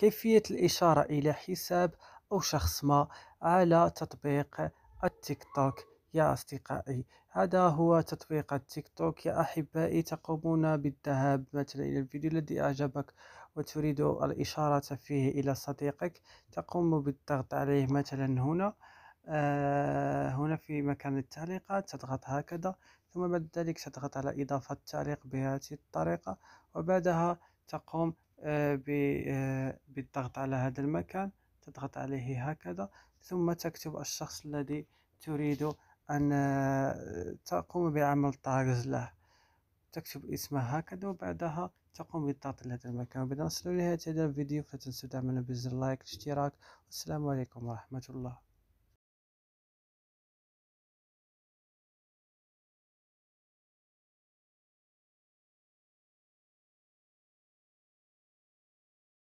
كيفية الإشارة إلى حساب أو شخص ما على تطبيق التيك توك يا أصدقائي هذا هو تطبيق التيك توك يا أحبائي تقومون بالذهاب مثلا إلى الفيديو الذي أعجبك وتريد الإشارة فيه إلى صديقك تقوم بالضغط عليه مثلا هنا آه هنا في مكان التعليقات تضغط هكذا ثم بعد ذلك تضغط على إضافة تعليق بهذه الطريقة وبعدها تقوم آه ب بالضغط على هذا المكان تضغط عليه هكذا ثم تكتب الشخص الذي تريد أن آه، تقوم بعمل الطارز له تكتب اسمه هكذا وبعدها تقوم بالضغط على هذا المكان وبدنا نصل لنهاية هذا الفيديو فلا تنسوا دعمنا بزر لايك الاشتراك والسلام عليكم ورحمة الله